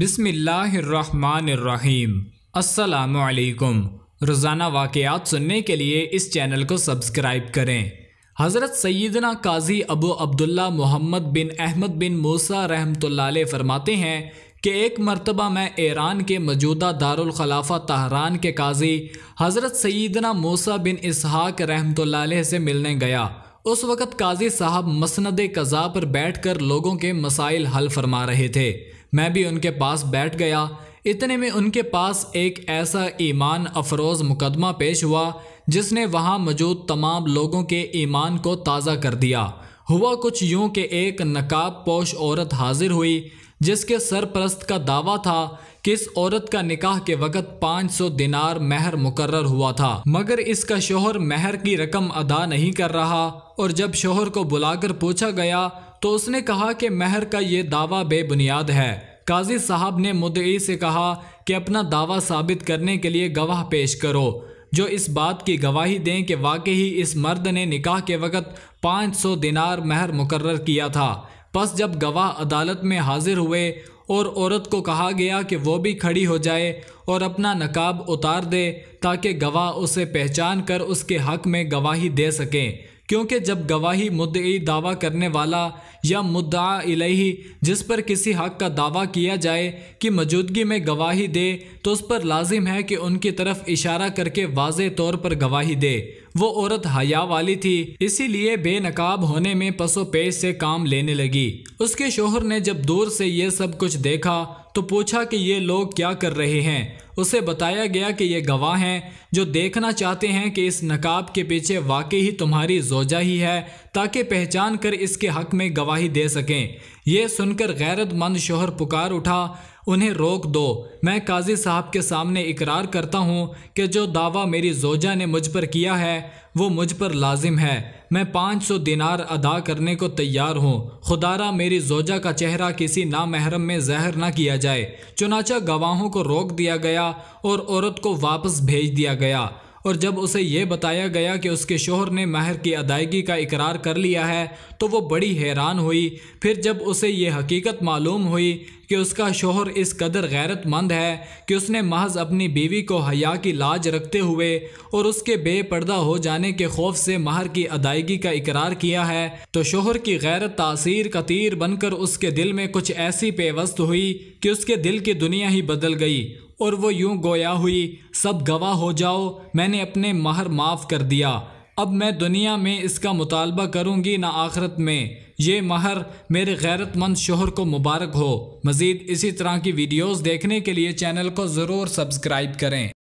बिसमीम् अल्लाम रोज़ाना वाक़ात सुनने के लिए इस चैनल को सब्सक्राइब करें हज़रत सैदना काजी अबू अब्दुल्ला मोहम्मद बिन अहमद बिन मूसा रहमतुल्लाह फरमाते हैं कि एक मरतबा मैं ईरान के मौजूदा दारुलखलाफा तहरान के काजी हज़रत सैदना मूसा बिन इसहाक रहमतुल्लाह से मिलने गया उस वक़्त काजी साहब मसनद कज़ा पर बैठ कर लोगों के मसाइल हल फरमा रहे थे मैं भी उनके पास बैठ गया इतने में उनके पास एक ऐसा ईमान अफरोज़ मुकदमा पेश हुआ जिसने वहाँ मौजूद तमाम लोगों के ईमान को ताज़ा कर दिया हुआ कुछ यूं कि एक नकाब पोश औरत हाजिर हुई जिसके सरपरस्त का दावा था कि इस औरत का निकाह के वक़्त 500 दिनार महर मुकर हुआ था मगर इसका शोहर महर की रकम अदा नहीं कर रहा और जब शोहर को बुलाकर पूछा गया तो उसने कहा कि महर का ये दावा बेबुनियाद है काजी साहब ने मुदई से कहा कि अपना दावा साबित करने के लिए गवाह पेश करो जो इस बात की गवाही दें कि वाकई ही इस मर्द ने निकाह के वक़्त 500 दिनार महर मुकर किया था बस जब गवाह अदालत में हाजिर हुए और औरत को कहा गया कि वो भी खड़ी हो जाए और अपना नकाब उतार दे ताकि गवाह उसे पहचान कर उसके हक में गवाही दे सकें क्योंकि जब गवाही मुद्दई दावा करने वाला या मुद्दा इलही जिस पर किसी हक का दावा किया जाए कि मौजूदगी में गवाही दे तो उस पर लाजिम है कि उनकी तरफ इशारा करके वाज तौर पर गवाही दे वो औरत हया वाली थी इसीलिए बेनकाब होने में पसो पेश से काम लेने लगी उसके शोहर ने जब दूर से ये सब कुछ देखा तो पूछा कि ये लोग क्या कर रहे हैं उसे बताया गया कि ये गवाह हैं जो देखना चाहते हैं कि इस नकाब के पीछे वाकई ही तुम्हारी जोजा ही है ताकि पहचान कर इसके हक में गवाही दे सकें यह सुनकर गैरतमंद शोहर पुकार उठा उन्हें रोक दो मैं काजी साहब के सामने इकरार करता हूँ कि जो दावा मेरी जोजा ने मुझ पर किया है वो मुझ पर लाजिम है मैं 500 दिनार अदा करने को तैयार हूँ खुदारा मेरी जोजा का चेहरा किसी नामहरम में जहर ना किया जाए चुनाचा गवाहों को रोक दिया गया और औरत को वापस भेज दिया गया और जब उसे यह बताया गया कि उसके शोहर ने महर की अदायगी का इकरार कर लिया है तो वो बड़ी हैरान हुई फिर जब उसे ये हकीकत मालूम हुई कि उसका शोहर इस कदर गैरतमंद है कि उसने महज अपनी बीवी को हया की लाज रखते हुए और उसके बेपर्दा हो जाने के खौफ से महर की अदायगी का इकरार किया है तो शोहर की गैरत तासीर का तीर बनकर उसके दिल में कुछ ऐसी पेवस्त हुई कि उसके दिल की दुनिया ही बदल गई और वो यूं गोया हुई सब गवाह हो जाओ मैंने अपने महर माफ़ कर दिया अब मैं दुनिया में इसका मुतालबा करूँगी ना आखरत में ये महर मेरे गैरतमंद शोहर को मुबारक हो मज़ीद इसी तरह की वीडियोज़ देखने के लिए चैनल को ज़रूर सब्सक्राइब करें